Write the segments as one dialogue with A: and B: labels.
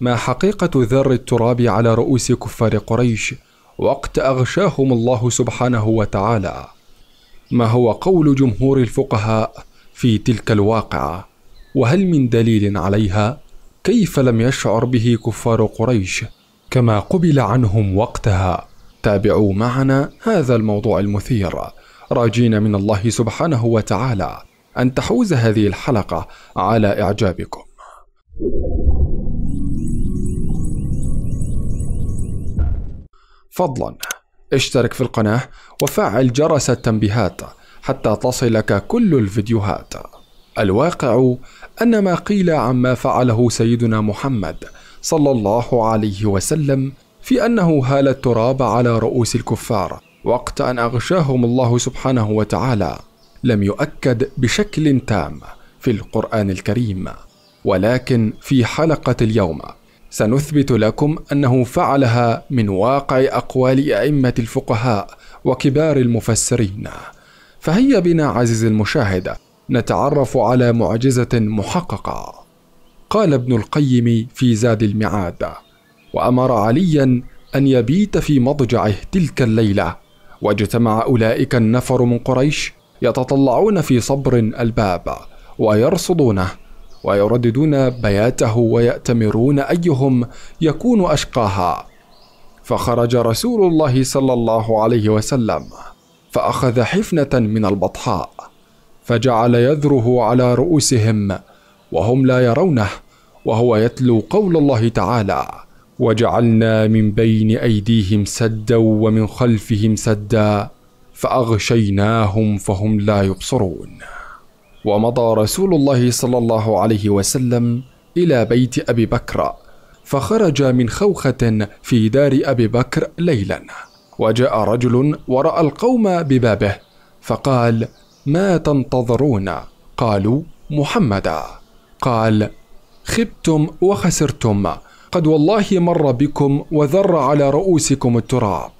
A: ما حقيقة ذر التراب على رؤوس كفار قريش وقت أغشاهم الله سبحانه وتعالى ما هو قول جمهور الفقهاء في تلك الواقعة وهل من دليل عليها كيف لم يشعر به كفار قريش كما قبل عنهم وقتها تابعوا معنا هذا الموضوع المثير راجين من الله سبحانه وتعالى ان تحوز هذه الحلقه على اعجابكم فضلا اشترك في القناة وفعل جرس التنبيهات حتى تصلك كل الفيديوهات الواقع أن ما قيل عما فعله سيدنا محمد صلى الله عليه وسلم في أنه هال التراب على رؤوس الكفار وقت أن أغشاهم الله سبحانه وتعالى لم يؤكد بشكل تام في القرآن الكريم ولكن في حلقة اليوم سنثبت لكم انه فعلها من واقع اقوال ائمه الفقهاء وكبار المفسرين فهيا بنا عزيزي المشاهد نتعرف على معجزه محققه قال ابن القيم في زاد المعاد وامر عليا ان يبيت في مضجعه تلك الليله واجتمع اولئك النفر من قريش يتطلعون في صبر الباب ويرصدونه ويرددون بياته ويأتمرون أيهم يكون أشقاها فخرج رسول الله صلى الله عليه وسلم فأخذ حفنة من البطحاء فجعل يذره على رؤوسهم وهم لا يرونه وهو يتلو قول الله تعالى وجعلنا من بين ايديهم سدا ومن خلفهم سدا فاغشيناهم فهم لا يبصرون ومضى رسول الله صلى الله عليه وسلم الى بيت ابي بكر فخرج من خوخه في دار ابي بكر ليلا وجاء رجل وراى القوم ببابه فقال ما تنتظرون قالوا محمدا قال خبتم وخسرتم قد والله مر بكم وذر على رؤوسكم التراب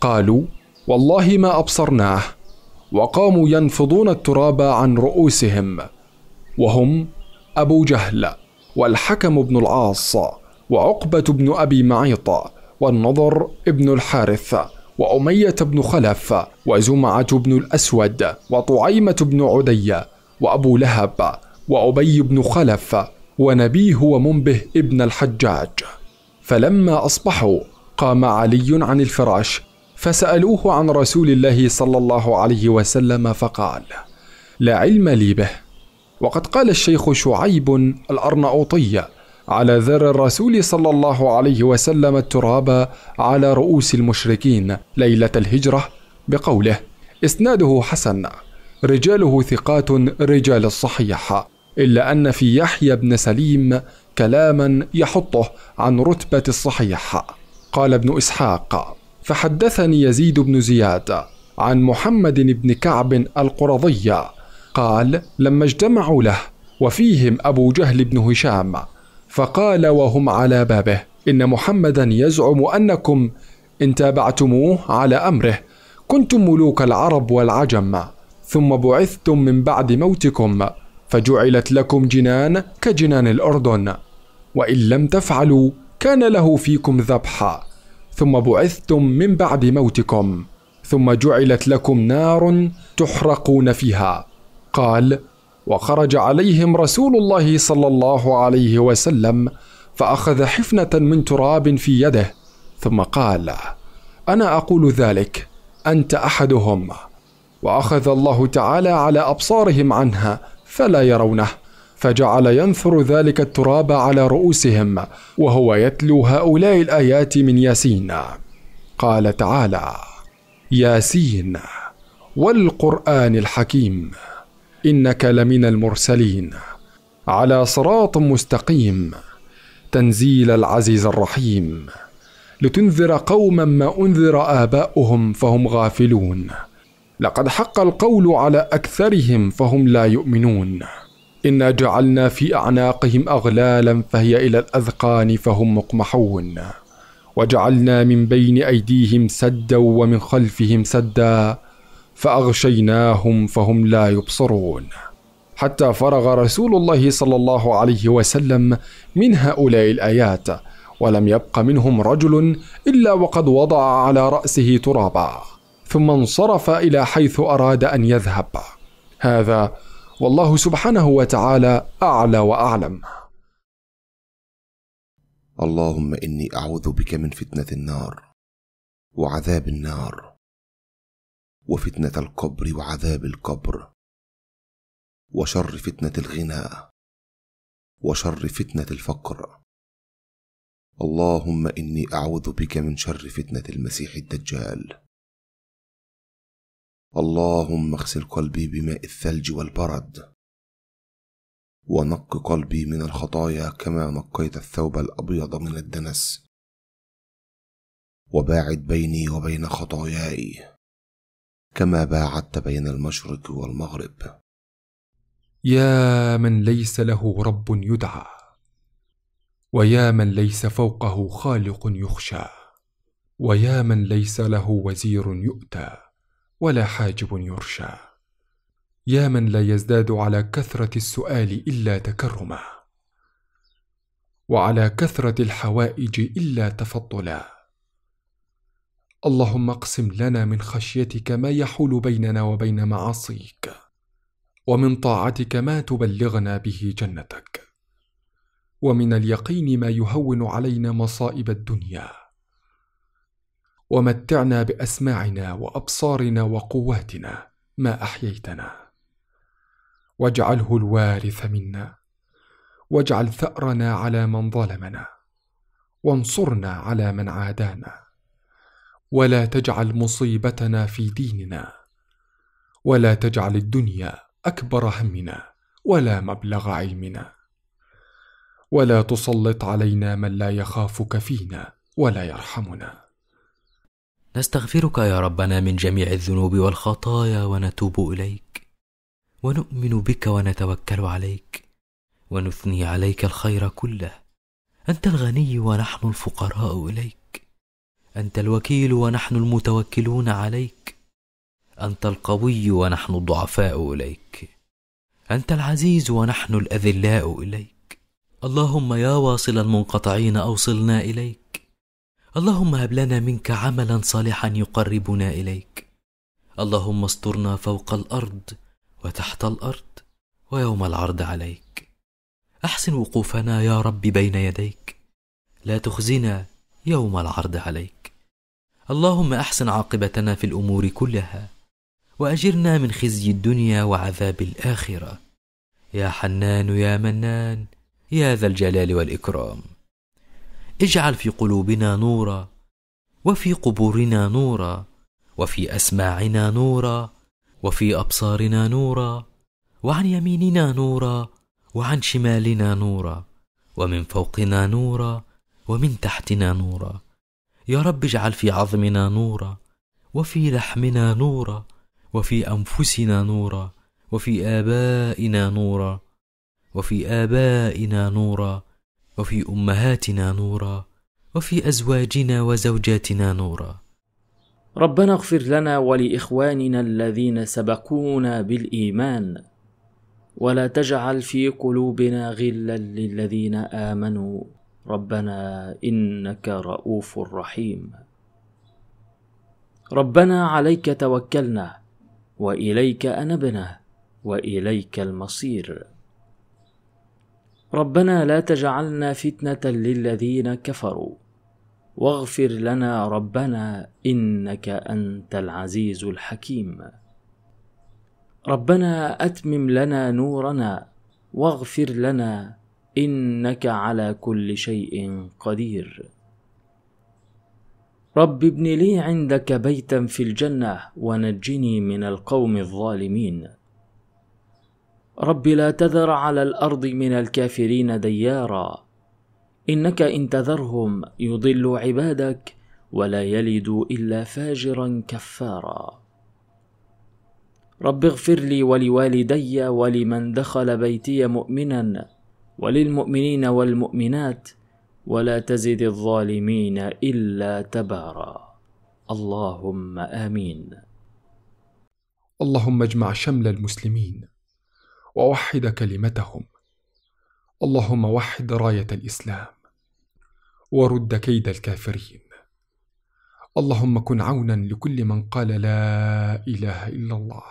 A: قالوا والله ما ابصرناه وقاموا ينفضون التراب عن رؤوسهم وهم ابو جهل والحكم بن العاص وعقبه بن ابي معيط والنضر بن الحارث واميه بن خلف وزمعه بن الاسود وطعيمه بن عدي وابو لهب وابي بن خلف ونبيه ومنبه ابن الحجاج فلما اصبحوا قام علي عن الفراش فسالوه عن رسول الله صلى الله عليه وسلم فقال لا علم لي به وقد قال الشيخ شعيب الارناؤوطي على ذر الرسول صلى الله عليه وسلم التراب على رؤوس المشركين ليله الهجره بقوله اسناده حسن رجاله ثقات رجال الصحيح الا ان في يحيى بن سليم كلاما يحطه عن رتبه الصحيح قال ابن اسحاق فحدثني يزيد بن زياد عن محمد بن كعب القرظي قال لما اجتمعوا له وفيهم أبو جهل بن هشام فقال وهم على بابه إن محمدا يزعم أنكم إن تابعتموه على أمره كنتم ملوك العرب والعجم ثم بعثتم من بعد موتكم فجعلت لكم جنان كجنان الأردن وإن لم تفعلوا كان له فيكم ذبح ثم بعثتم من بعد موتكم ثم جعلت لكم نار تحرقون فيها قال وخرج عليهم رسول الله صلى الله عليه وسلم فاخذ حفنه من تراب في يده ثم قال انا اقول ذلك انت احدهم واخذ الله تعالى على ابصارهم عنها فلا يرونه فجعل ينثر ذلك التراب على رؤوسهم وهو يتلو هؤلاء الايات من ياسين قال تعالى ياسين والقران الحكيم انك لمن المرسلين على صراط مستقيم تنزيل العزيز الرحيم لتنذر قوما ما انذر اباؤهم فهم غافلون لقد حق القول على اكثرهم فهم لا يؤمنون إنا جعلنا في أعناقهم أغلالا فهي إلى الأذقان فهم مقمحون وجعلنا من بين أيديهم سدا ومن خلفهم سدا فأغشيناهم فهم لا يبصرون حتى فرغ رسول الله صلى الله عليه وسلم من هؤلاء الآيات ولم يبق منهم رجل إلا وقد وضع على رأسه ترابا ثم انصرف إلى حيث أراد أن يذهب هذا والله سبحانه وتعالى اعلى واعلم اللهم اني اعوذ بك من فتنه النار وعذاب النار وفتنه القبر وعذاب القبر وشر فتنه الغنى وشر فتنه الفقر اللهم اني اعوذ بك من شر فتنه المسيح الدجال اللهم اغسل قلبي بماء الثلج والبرد ونق قلبي من الخطايا كما نقيت الثوب الابيض من الدنس وباعد بيني وبين خطاياي كما باعدت بين المشرق والمغرب يا من ليس له رب يدعى ويا من ليس فوقه خالق يخشى ويا من ليس له وزير يؤتى ولا حاجب يرشى يا من لا يزداد على كثره السؤال الا تكرما وعلى كثره الحوائج الا تفضلا اللهم اقسم لنا من خشيتك ما يحول بيننا وبين معاصيك ومن طاعتك ما تبلغنا به جنتك ومن اليقين ما يهون علينا مصائب الدنيا ومتعنا باسماعنا وابصارنا وقواتنا ما احييتنا واجعله الوارث منا واجعل ثارنا على من ظلمنا وانصرنا على من عادانا ولا تجعل مصيبتنا في ديننا ولا تجعل الدنيا اكبر همنا ولا مبلغ علمنا ولا تسلط علينا من لا يخافك فينا ولا يرحمنا
B: نستغفرك يا ربنا من جميع الذنوب والخطايا ونتوب اليك ونؤمن بك ونتوكل عليك ونثني عليك الخير كله انت الغني ونحن الفقراء اليك انت الوكيل ونحن المتوكلون عليك انت القوي ونحن الضعفاء اليك انت العزيز ونحن الاذلاء اليك اللهم يا واصل المنقطعين اوصلنا اليك اللهم هب لنا منك عملا صالحا يقربنا اليك اللهم استرنا فوق الارض وتحت الارض ويوم العرض عليك احسن وقوفنا يا رب بين يديك لا تخزنا يوم العرض عليك اللهم احسن عاقبتنا في الامور كلها واجرنا من خزي الدنيا وعذاب الاخره يا حنان يا منان يا ذا الجلال والاكرام اجعل في قلوبنا نورا وفي قبورنا نورا وفي اسماعنا نورا وفي ابصارنا نورا وعن يميننا نورا وعن شمالنا نورا ومن فوقنا نورا ومن تحتنا نورا يا رب اجعل في عظمنا نورا وفي لحمنا نورا وفي انفسنا نورا وفي ابائنا نورا وفي ابائنا نورا وفي امهاتنا نورا وفي ازواجنا وزوجاتنا نورا
C: ربنا اغفر لنا ولاخواننا الذين سبقونا بالايمان ولا تجعل في قلوبنا غلا للذين امنوا ربنا انك رؤوف رحيم ربنا عليك توكلنا واليك انبنا واليك المصير ربنا لا تجعلنا فتنة للذين كفروا واغفر لنا ربنا إنك أنت العزيز الحكيم ربنا أتمم لنا نورنا واغفر لنا إنك على كل شيء قدير رب ابن لي عندك بيتا في الجنة ونجني من القوم الظالمين رب لا تذر على الارض من الكافرين ديارا انك ان تذرهم يضل عبادك ولا يلدوا الا فاجرا كفارا رب اغفر لي ولوالدي ولمن دخل بيتي مؤمنا وللمؤمنين والمؤمنات ولا تزد الظالمين الا تبارا اللهم امين اللهم اجمع
A: شمل المسلمين ووحد كلمتهم اللهم وحد رايه الاسلام ورد كيد الكافرين اللهم كن عونا لكل من قال لا اله الا الله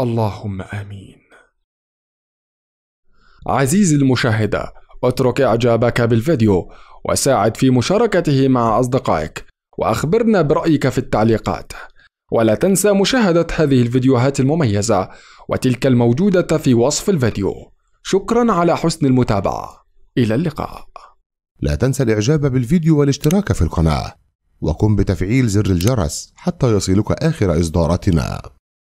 A: اللهم امين عزيزي المشاهد اترك اعجابك بالفيديو وساعد في مشاركته مع اصدقائك واخبرنا برايك في التعليقات ولا تنسى مشاهدة هذه الفيديوهات المميزة وتلك الموجودة في وصف الفيديو شكرا على حسن المتابعة إلى اللقاء لا تنسى الإعجاب بالفيديو والاشتراك في القناة وقم بتفعيل زر الجرس حتى يصلك آخر إصداراتنا